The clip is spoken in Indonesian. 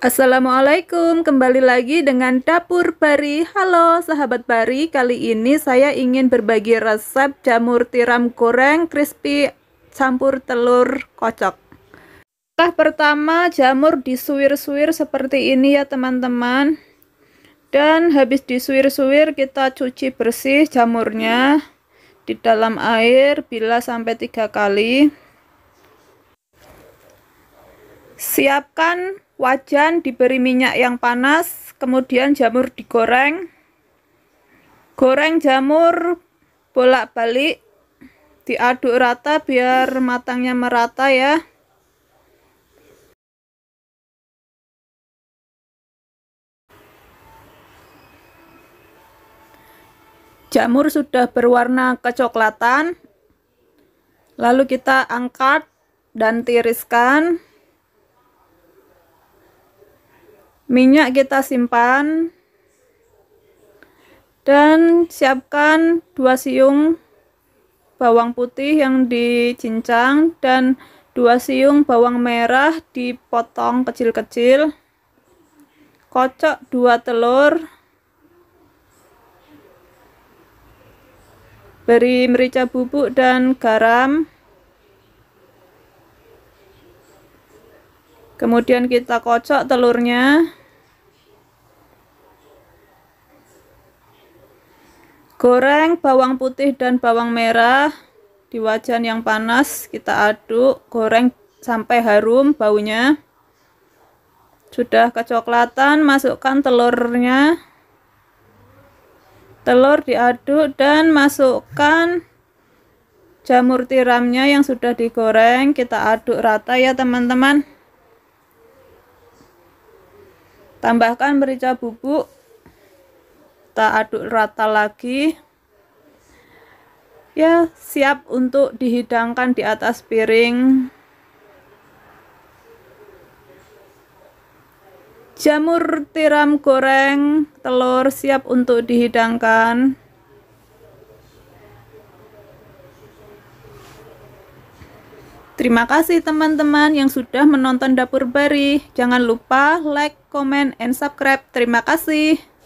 Assalamualaikum, kembali lagi dengan Dapur Bari. Halo sahabat Bari, kali ini saya ingin berbagi resep jamur tiram goreng crispy campur telur kocok. Langkah pertama, jamur disuwir-suwir seperti ini ya teman-teman. Dan habis disuwir-suwir kita cuci bersih jamurnya di dalam air bila sampai tiga kali. Siapkan wajan, diberi minyak yang panas, kemudian jamur digoreng. Goreng jamur bolak-balik, diaduk rata biar matangnya merata ya. Jamur sudah berwarna kecoklatan. Lalu kita angkat dan tiriskan. minyak kita simpan dan siapkan dua siung bawang putih yang dicincang dan dua siung bawang merah dipotong kecil-kecil kocok dua telur beri merica bubuk dan garam kemudian kita kocok telurnya goreng bawang putih dan bawang merah di wajan yang panas kita aduk goreng sampai harum baunya sudah kecoklatan masukkan telurnya telur diaduk dan masukkan jamur tiramnya yang sudah digoreng kita aduk rata ya teman-teman tambahkan merica bubuk kita aduk rata lagi ya siap untuk dihidangkan di atas piring jamur tiram goreng telur siap untuk dihidangkan Terima kasih teman-teman yang sudah menonton Dapur Bari. Jangan lupa like, comment, and subscribe. Terima kasih.